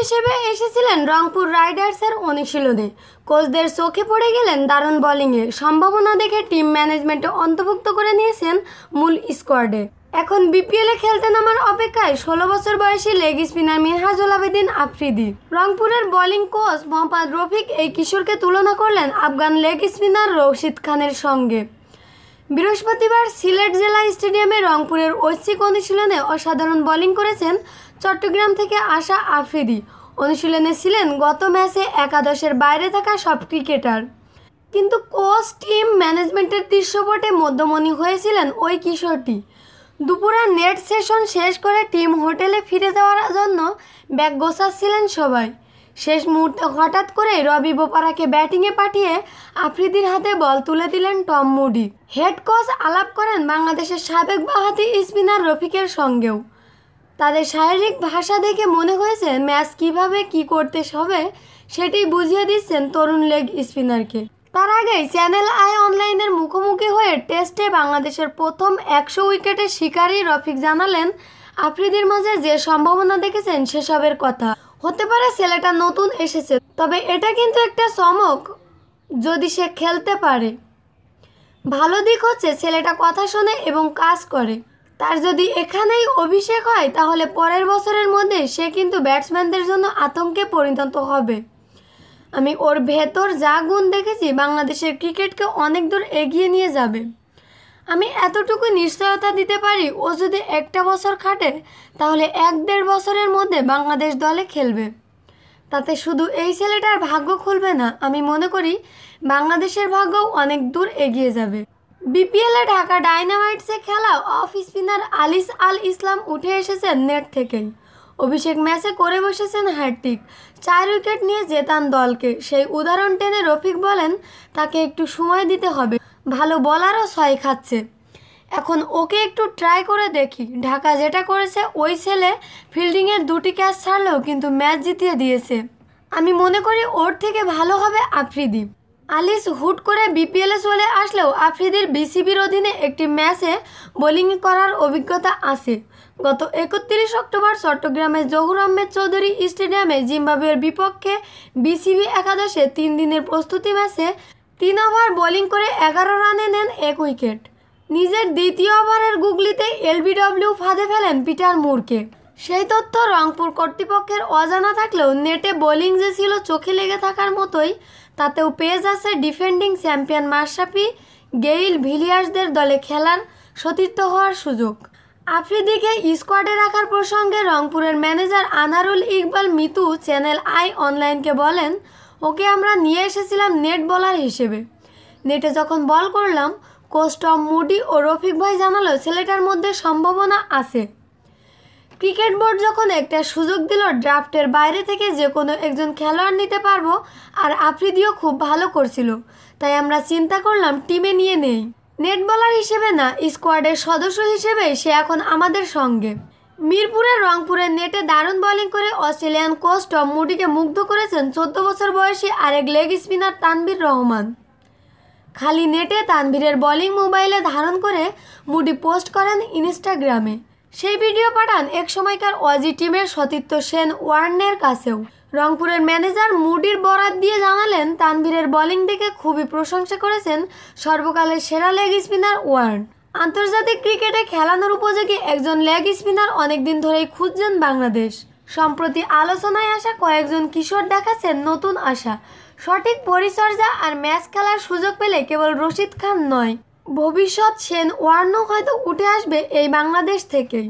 হিসেবে এসেছিলেন রংপুর রাইডার্সের অনুশীলনে কোচদের চোখে পড়ে গেলেন দারুণ বোলিংয়ে সম্ভাবনা দেখে টিম ম্যানেজমেন্টে অন্তর্ভুক্ত করে নিয়েছেন মূল স্কোয়াডে এখন বিপিএলে খেলতে নামার অপেক্ষায় ষোলো বছর বয়সী লেগ স্পিনার মিনহাজুল আবেদিন আফ্রিদি রংপুরের বোলিং কোচ মোহাম্মদ রফিক এই কিশোরকে তুলনা করলেন আফগান লেগ স্পিনার রশিদ খানের সঙ্গে বৃহস্পতিবার সিলেট জেলা স্টেডিয়ামে রংপুরের ঐচ্ছিক অনুশীলনে অসাধারণ বোলিং করেছেন চট্টগ্রাম থেকে আসা আফ্রিদি অনুশীলনে ছিলেন গত ম্যাচে একাদশের বাইরে থাকা সব ক্রিকেটার কিন্তু কোচ টিম ম্যানেজমেন্টের দৃশ্যপটে মধ্যমণি হয়েছিলেন ওই কিশোরটি দুপুরে নেট সেশন শেষ করে টিম হোটেলে ফিরে যাওয়ার জন্য ব্যাগ গোছাচ্ছিলেন সবাই শেষ মুহূর্তে হঠাৎ করে রবি বোপারাকে ব্যাটিংয়ে পাঠিয়ে আফ্রিদির হাতে বল তুলে দিলেন টম মুডি হেড কোচ আলাপ করেন বাংলাদেশের সাবেক বাহাতি স্পিনার রফিকের সঙ্গেও তাদের শারীরিক ভাষা দেখে মনে হয়েছে ম্যাচ কিভাবে কি করতে হবে সেটি বুঝিয়ে দিচ্ছেন তরুণ লেগ স্পিনারকে তার আগেই চ্যানেল আই অনলাইনের মুখোমুখি হয়ে টেস্টে বাংলাদেশের প্রথম একশো উইকেটের শিকারী রফিক জানালেন আফ্রিদির মাঝে যে সম্ভাবনা দেখেছেন সেসবের কথা হতে পারে ছেলেটা নতুন এসেছে তবে এটা কিন্তু একটা চমক যদি সে খেলতে পারে ভালো দিক হচ্ছে ছেলেটা কথা শোনে এবং কাজ করে তার যদি এখানেই অভিষেক হয় তাহলে পরের বছরের মধ্যে সে কিন্তু ব্যাটসম্যানদের জন্য আতঙ্কে পরিণত হবে আমি ওর ভেতর যা গুণ দেখেছি বাংলাদেশের ক্রিকেটকে অনেক দূর এগিয়ে নিয়ে যাবে আমি এতটুকু নিশ্চয়তা দিতে পারি ও যদি একটা বছর খাটে তাহলে এক দেড় বছরের মধ্যে বাংলাদেশ দলে খেলবে তাতে শুধু এই ছেলেটার ভাগ্য খুলবে না আমি মনে করি বাংলাদেশের ভাগ্যও অনেক দূর এগিয়ে যাবে বিপিএলে ঢাকা ডায়নামাইটসে খেলা অফ স্পিনার আলিস আল ইসলাম উঠে এসেছেন নেট থেকেই অভিষেক ম্যাচে করে বসেছেন হ্যাট্রিক চার উইকেট নিয়ে জেতান দলকে সেই উদাহরণ টেনে রফিক বলেন তাকে একটু সময় দিতে হবে ভালো বলারও সয় খাচ্ছে এখন ওকে একটু ট্রাই করে দেখি ঢাকা যেটা করেছে ওই ছেলে ফিল্ডিংয়ের দুটি ক্যাচ ছাড়লেও কিন্তু ম্যাচ জিতিয়ে দিয়েছে আমি মনে করি ওর থেকে ভালো হবে আফ্রিদি আলিস হুট করে বিপিএলে চলে আসলেও আফ্রিদির বিসিবির অধীনে একটি ম্যাচে বোলিং করার অভিজ্ঞতা আছে গত একত্রিশ অক্টোবর চট্টগ্রামের জহুর আহমেদ চৌধুরী স্টেডিয়ামে জিম্বাবুয়ের বিপক্ষে বিসিবি একাদশে তিন দিনের প্রস্তুতি ম্যাচে তিন ওভার বোলিং করে এগারো রানে নেন এক উইকেট নিজের দ্বিতীয় ওভারের গুগলিতে এলবিডব্লিউ ফাঁদে ফেলেন পিটার মুরকে সেই তথ্য রংপুর কর্তৃপক্ষের অজানা থাকলেও নেটে বোলিং যে ছিল চোখে লেগে থাকার মতোই তাতেও পেয়ে যাচ্ছে ডিফেন্ডিং চ্যাম্পিয়ন মাশরাফি গেইল ভিলিয়ার্সদের দলে খেলার সতীর্থ হওয়ার সুযোগ আফ্রিদিকে স্কোয়াডে রাখার প্রসঙ্গে রংপুরের manager Anarul Iqbal Mitu Channel i অনলাইনকে বলেন ওকে আমরা নিয়ে এসেছিলাম নেট বলার হিসেবে নেটে যখন বল করলাম কোচ টম মুডি ও রফিক ভাই জানালো ছেলেটার মধ্যে সম্ভাবনা আছে ক্রিকেট বোর্ড যখন একটা সুযোগ দিল ড্রাফটের বাইরে থেকে যে কোনো একজন খেলোয়াড় নিতে পারবো আর আফ্রিদিও খুব ভালো করছিল তাই আমরা চিন্তা করলাম টিমে নিয়ে নেই নেট বলার হিসেবে না স্কোয়াডের সদস্য হিসেবে সে এখন আমাদের সঙ্গে মিরপুরে রংপুরের নেটে দারুণ বোলিং করে অস্ট্রেলিয়ান কোচ টম মুডিকে মুগ্ধ করেছেন চোদ্দ বছর বয়সী আরেক লেগ স্পিনার তানভীর রহমান খালি নেটে তানভীরের বোলিং মোবাইলে ধারণ করে মুডি পোস্ট করেন ইনস্টাগ্রামে সেই ভিডিও পাঠান এক সময়কার অজি টিমের সতীর্থ সেন ওয়ার্নের কাছেও রংপুরের ম্যানেজার মুডির বরাত দিয়ে জানালেন তানভীরের বোলিং দেখে খুবই প্রশংসা করেছেন সর্বকালের সেরা লেগ স্পিনার ওয়ার্ন আন্তর্জাতিক ক্রিকেটে খেলানোর উপযোগী একজন লেগ স্পিনার অনেকদিন ধরেই খুঁজছেন বাংলাদেশ সম্প্রতি আলোচনায় আসা কয়েকজন কিশোর দেখাচ্ছেন নতুন আশা সঠিক পরিচর্যা আর ম্যাচ খেলার সুযোগ পেলে কেবল রশিদ খান নয় ভবিষ্যৎ সেন ওয়ার্নও হয়তো উঠে আসবে এই বাংলাদেশ থেকেই